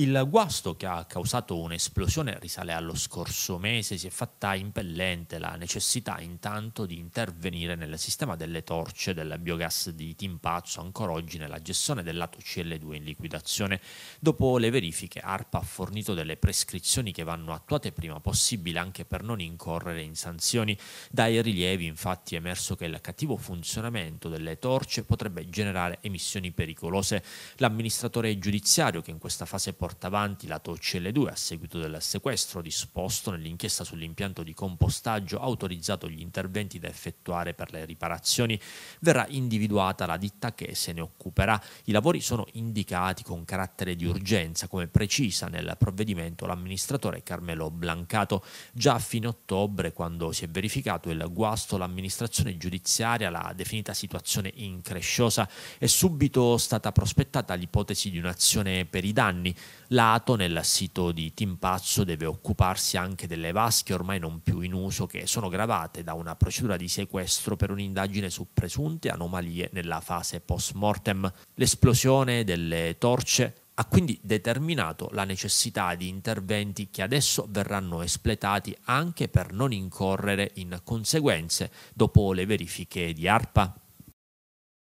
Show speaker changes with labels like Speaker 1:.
Speaker 1: Il guasto che ha causato un'esplosione risale allo scorso mese, si è fatta impellente la necessità intanto di intervenire nel sistema delle torce del biogas di Timpazzo, ancora oggi nella gestione del lato CL2 in liquidazione. Dopo le verifiche ARPA ha fornito delle prescrizioni che vanno attuate prima possibile anche per non incorrere in sanzioni. Dai rilievi infatti è emerso che il cattivo funzionamento delle torce potrebbe generare emissioni pericolose. L'amministratore giudiziario che in questa fase porta porta avanti la TOCL2 a seguito del sequestro disposto nell'inchiesta sull'impianto di compostaggio autorizzato gli interventi da effettuare per le riparazioni, verrà individuata la ditta che se ne occuperà. I lavori sono indicati con carattere di urgenza, come precisa nel provvedimento l'amministratore Carmelo Blancato. Già a fine ottobre, quando si è verificato il guasto, l'amministrazione giudiziaria l'ha definita situazione incresciosa. È subito stata prospettata l'ipotesi di un'azione per i danni lato nel sito di Timpazzo deve occuparsi anche delle vasche ormai non più in uso che sono gravate da una procedura di sequestro per un'indagine su presunte anomalie nella fase post mortem. L'esplosione delle torce ha quindi determinato la necessità di interventi che adesso verranno espletati anche per non incorrere in conseguenze dopo le verifiche di ARPA.